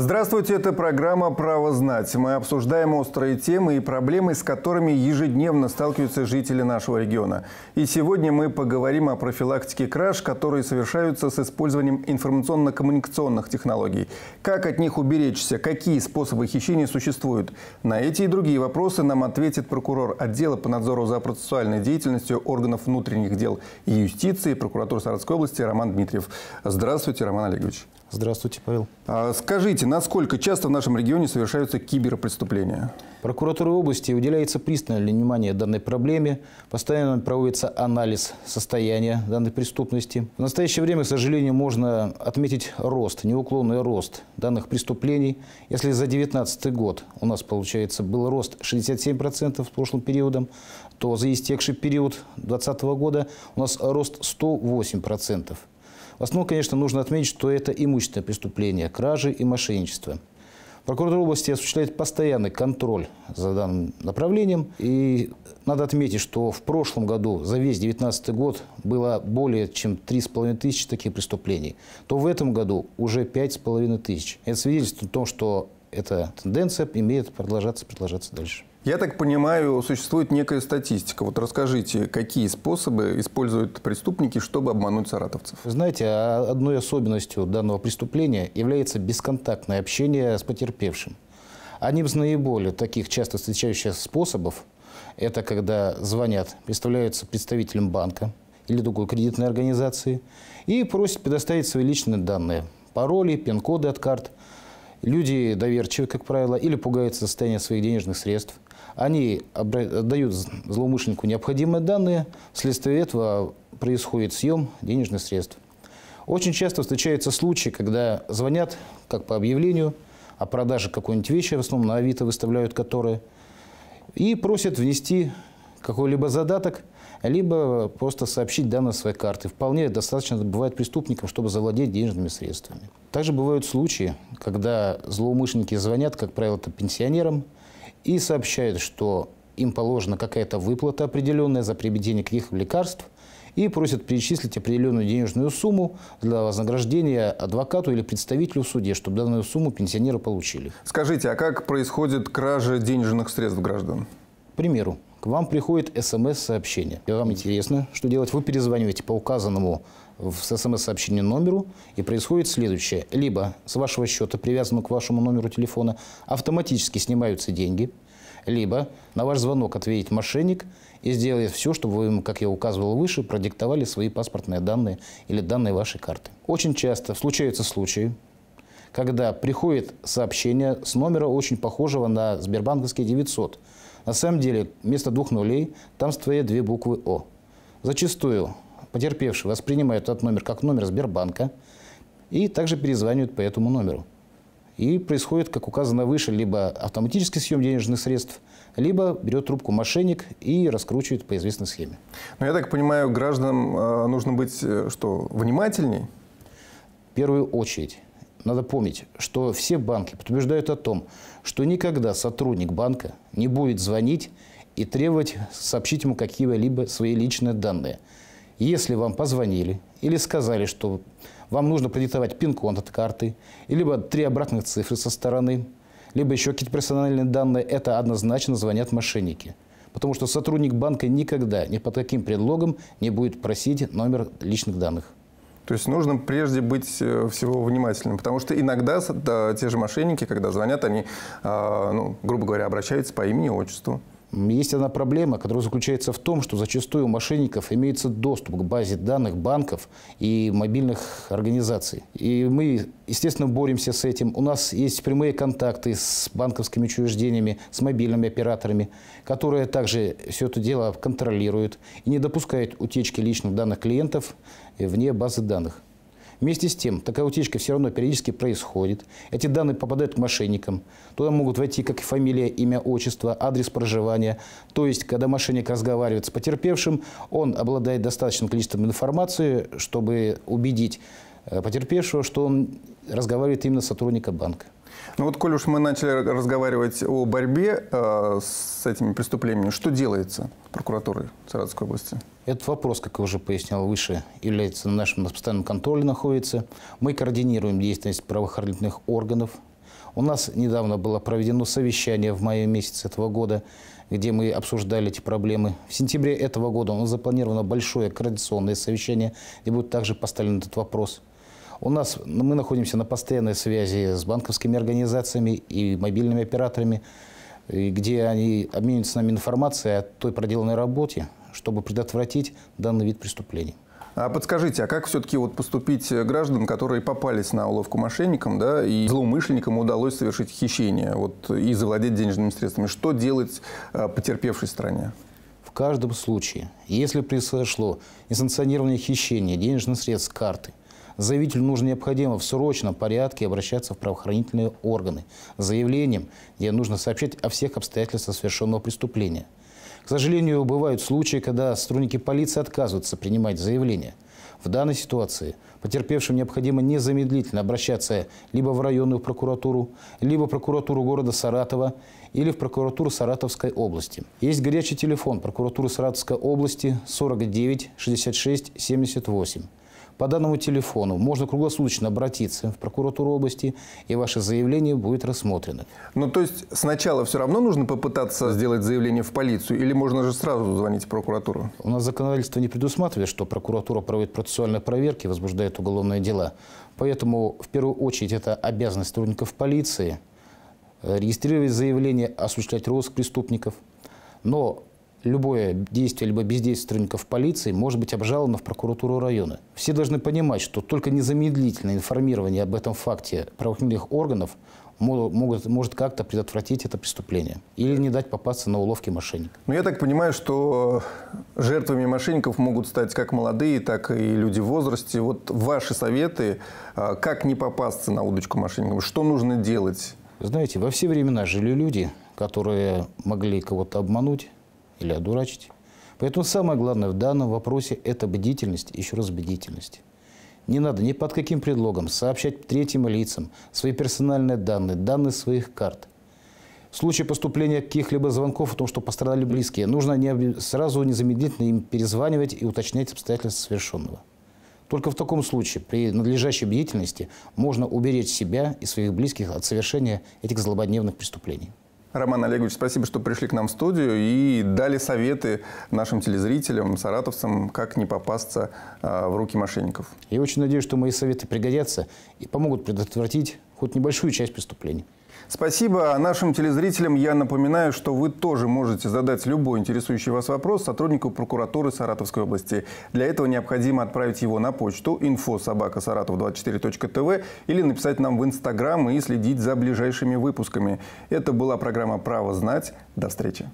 Здравствуйте, это программа «Право знать». Мы обсуждаем острые темы и проблемы, с которыми ежедневно сталкиваются жители нашего региона. И сегодня мы поговорим о профилактике краж, которые совершаются с использованием информационно-коммуникационных технологий. Как от них уберечься, какие способы хищения существуют. На эти и другие вопросы нам ответит прокурор отдела по надзору за процессуальной деятельностью органов внутренних дел и юстиции прокуратуры Саратовской области Роман Дмитриев. Здравствуйте, Роман Олегович. Здравствуйте, Павел. А, скажите, насколько часто в нашем регионе совершаются киберпреступления? Прокуратура области уделяется пристальное внимание данной проблеме. Постоянно проводится анализ состояния данной преступности. В настоящее время, к сожалению, можно отметить рост, неуклонный рост данных преступлений. Если за 2019 год у нас, получается, был рост 67% в прошлом периодом, то за истекший период 2020 года у нас рост 108%. В основном, конечно, нужно отметить, что это имущественное преступление, кражи и мошенничество. Прокуратура области осуществляет постоянный контроль за данным направлением. И надо отметить, что в прошлом году за весь 2019 год было более чем 3,5 тысячи таких преступлений, то в этом году уже 5,5 тысяч. Это свидетельствует о том, что эта тенденция имеет продолжаться, продолжаться дальше. Я так понимаю, существует некая статистика. Вот расскажите, какие способы используют преступники, чтобы обмануть саратовцев? Знаете, а одной особенностью данного преступления является бесконтактное общение с потерпевшим. Одним из наиболее таких часто встречающихся способов – это когда звонят, представляются представителем банка или другой кредитной организации и просят предоставить свои личные данные – пароли, пин-коды от карт. Люди доверчивы, как правило, или пугаются состояния своих денежных средств – они дают злоумышленнику необходимые данные, вследствие этого происходит съем денежных средств. Очень часто встречаются случаи, когда звонят, как по объявлению, о продаже какой-нибудь вещи, в основном на Авито выставляют которые, и просят внести какой-либо задаток, либо просто сообщить данные своей карты. Вполне достаточно бывает преступникам, чтобы завладеть денежными средствами. Также бывают случаи, когда злоумышленники звонят, как правило, это пенсионерам, и сообщает, что им положена какая-то выплата определенная за приобретение каких лекарств, и просят перечислить определенную денежную сумму для вознаграждения адвокату или представителю в суде, чтобы данную сумму пенсионеры получили. Скажите, а как происходит кража денежных средств граждан? К примеру, к вам приходит смс-сообщение. Вам интересно, что делать? Вы перезваниваете по указанному в смс-сообщение номеру, и происходит следующее. Либо с вашего счета, привязанного к вашему номеру телефона, автоматически снимаются деньги, либо на ваш звонок ответит мошенник и сделает все, чтобы вы как я указывал выше, продиктовали свои паспортные данные или данные вашей карты. Очень часто случаются случаи, когда приходит сообщение с номера, очень похожего на Сбербанковский 900. На самом деле, вместо двух нулей там стоят две буквы «О». Зачастую Потерпевший воспринимает этот номер как номер Сбербанка и также перезванивает по этому номеру. И происходит, как указано выше, либо автоматический съем денежных средств, либо берет трубку мошенник и раскручивает по известной схеме. Но ну, я так понимаю, гражданам э, нужно быть э, что, внимательней? В первую очередь. Надо помнить, что все банки подтверждают о том, что никогда сотрудник банка не будет звонить и требовать сообщить ему какие-либо свои личные данные – если вам позвонили или сказали, что вам нужно продиктовать пин-код от карты, либо три обратных цифры со стороны, либо еще какие-то персональные данные, это однозначно звонят мошенники. Потому что сотрудник банка никогда ни под каким предлогом не будет просить номер личных данных. То есть нужно прежде быть э, всего внимательным, потому что иногда те же мошенники, когда звонят, они, а, ну, грубо говоря, обращаются по имени, отчеству. Есть одна проблема, которая заключается в том, что зачастую у мошенников имеется доступ к базе данных банков и мобильных организаций. И мы, естественно, боремся с этим. У нас есть прямые контакты с банковскими учреждениями, с мобильными операторами, которые также все это дело контролируют и не допускают утечки личных данных клиентов вне базы данных. Вместе с тем, такая утечка все равно периодически происходит. Эти данные попадают к мошенникам. Туда могут войти как фамилия, имя, отчество, адрес проживания. То есть, когда мошенник разговаривает с потерпевшим, он обладает достаточным количеством информации, чтобы убедить Э, потерпевшего, что он разговаривает именно с сотрудником банка. Ну вот, коль уж мы начали разговаривать о борьбе э, с этими преступлениями, что делается прокуратурой Саратовской области? Этот вопрос, как я уже пояснял выше, является на нашем постоянном контроле находится. Мы координируем деятельность правоохранительных органов. У нас недавно было проведено совещание в мае месяце этого года, где мы обсуждали эти проблемы. В сентябре этого года у нас запланировано большое координационное совещание, где будет также поставлен этот вопрос – у нас мы находимся на постоянной связи с банковскими организациями и мобильными операторами, где они обмениваются с нами информацией о той проделанной работе, чтобы предотвратить данный вид преступлений. А подскажите, а как все-таки вот поступить гражданам, которые попались на уловку мошенникам, да, и злоумышленникам удалось совершить хищение вот, и завладеть денежными средствами? Что делать а, потерпевшей стране? В каждом случае, если произошло несанкционированное хищение денежных средств карты – Заявителю нужно необходимо в срочном порядке обращаться в правоохранительные органы с заявлением, где нужно сообщить о всех обстоятельствах совершенного преступления. К сожалению, бывают случаи, когда сотрудники полиции отказываются принимать заявление. В данной ситуации потерпевшим необходимо незамедлительно обращаться либо в районную прокуратуру, либо в прокуратуру города Саратова или в прокуратуру Саратовской области. Есть горячий телефон прокуратуры Саратовской области 49 66 78 по данному телефону можно круглосуточно обратиться в прокуратуру области, и ваше заявление будет рассмотрено. Ну, то есть сначала все равно нужно попытаться сделать заявление в полицию, или можно же сразу звонить в прокуратуру? У нас законодательство не предусматривает, что прокуратура проводит процессуальные проверки, возбуждает уголовные дела. Поэтому, в первую очередь, это обязанность сотрудников полиции э, регистрировать заявление, осуществлять розыск преступников. Но любое действие либо бездействие сотрудников полиции может быть обжаловано в прокуратуру района. Все должны понимать, что только незамедлительное информирование об этом факте правоохранительных органов могут, может как-то предотвратить это преступление или не дать попасться на уловки мошенников. Но ну, я так понимаю, что жертвами мошенников могут стать как молодые, так и люди в возрасте. Вот ваши советы, а, как не попасться на удочку мошенников, что нужно делать? Знаете, во все времена жили люди, которые могли кого-то обмануть, или одурачить. Поэтому самое главное в данном вопросе – это бдительность, еще раз бдительность. Не надо ни под каким предлогом сообщать третьим лицам свои персональные данные, данные своих карт. В случае поступления каких-либо звонков о том, что пострадали близкие, нужно не, сразу незамедлительно им перезванивать и уточнять обстоятельства совершенного. Только в таком случае, при надлежащей бдительности, можно уберечь себя и своих близких от совершения этих злободневных преступлений. Роман Олегович, спасибо, что пришли к нам в студию и дали советы нашим телезрителям, саратовцам, как не попасться а, в руки мошенников. Я очень надеюсь, что мои советы пригодятся и помогут предотвратить хоть небольшую часть преступлений. Спасибо а нашим телезрителям. Я напоминаю, что вы тоже можете задать любой интересующий вас вопрос сотруднику прокуратуры Саратовской области. Для этого необходимо отправить его на почту info.saratov24.tv или написать нам в Инстаграм и следить за ближайшими выпусками. Это была программа «Право знать». До встречи.